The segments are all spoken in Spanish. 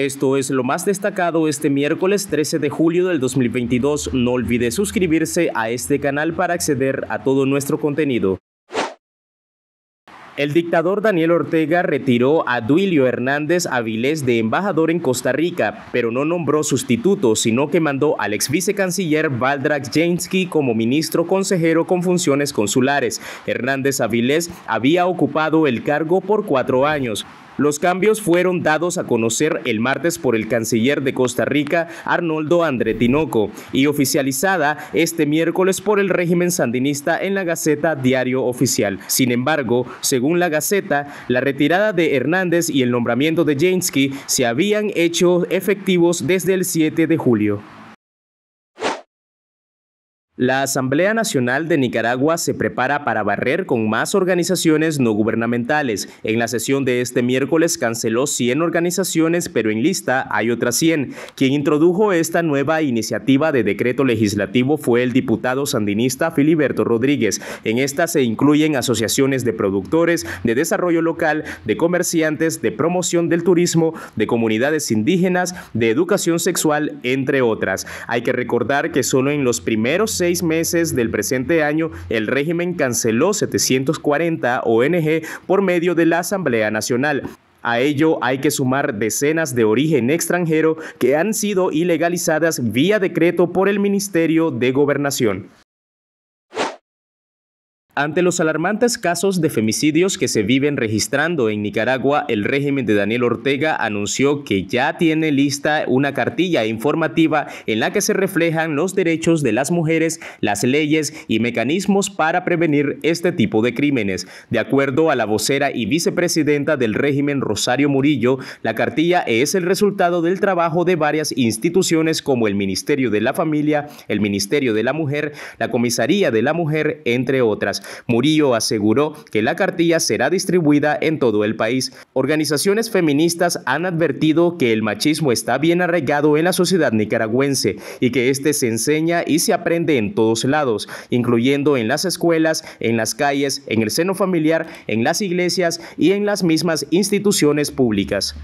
Esto es lo más destacado este miércoles 13 de julio del 2022. No olvide suscribirse a este canal para acceder a todo nuestro contenido. El dictador Daniel Ortega retiró a Duilio Hernández Avilés de embajador en Costa Rica, pero no nombró sustituto, sino que mandó al ex vicecanciller Valdrak Jensky como ministro consejero con funciones consulares. Hernández Avilés había ocupado el cargo por cuatro años. Los cambios fueron dados a conocer el martes por el canciller de Costa Rica, Arnoldo Andretinoco, y oficializada este miércoles por el régimen sandinista en la Gaceta Diario Oficial. Sin embargo, según la Gaceta, la retirada de Hernández y el nombramiento de Jensky se habían hecho efectivos desde el 7 de julio. La Asamblea Nacional de Nicaragua se prepara para barrer con más organizaciones no gubernamentales. En la sesión de este miércoles canceló 100 organizaciones, pero en lista hay otras 100. Quien introdujo esta nueva iniciativa de decreto legislativo fue el diputado sandinista Filiberto Rodríguez. En esta se incluyen asociaciones de productores, de desarrollo local, de comerciantes, de promoción del turismo, de comunidades indígenas, de educación sexual, entre otras. Hay que recordar que solo en los primeros seis meses del presente año, el régimen canceló 740 ONG por medio de la Asamblea Nacional. A ello hay que sumar decenas de origen extranjero que han sido ilegalizadas vía decreto por el Ministerio de Gobernación. Ante los alarmantes casos de femicidios que se viven registrando en Nicaragua, el régimen de Daniel Ortega anunció que ya tiene lista una cartilla informativa en la que se reflejan los derechos de las mujeres, las leyes y mecanismos para prevenir este tipo de crímenes. De acuerdo a la vocera y vicepresidenta del régimen Rosario Murillo, la cartilla es el resultado del trabajo de varias instituciones como el Ministerio de la Familia, el Ministerio de la Mujer, la Comisaría de la Mujer, entre otras. Murillo aseguró que la cartilla será distribuida en todo el país. Organizaciones feministas han advertido que el machismo está bien arraigado en la sociedad nicaragüense y que este se enseña y se aprende en todos lados, incluyendo en las escuelas, en las calles, en el seno familiar, en las iglesias y en las mismas instituciones públicas.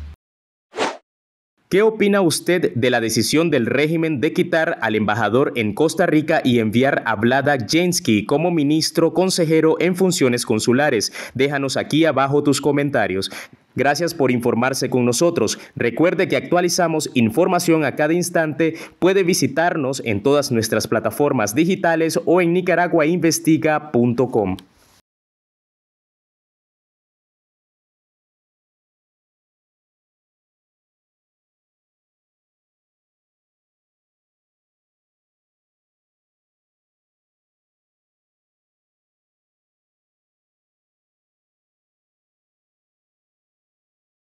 ¿Qué opina usted de la decisión del régimen de quitar al embajador en Costa Rica y enviar a Vlada Jensky como ministro consejero en funciones consulares? Déjanos aquí abajo tus comentarios. Gracias por informarse con nosotros. Recuerde que actualizamos información a cada instante. Puede visitarnos en todas nuestras plataformas digitales o en nicaraguainvestiga.com.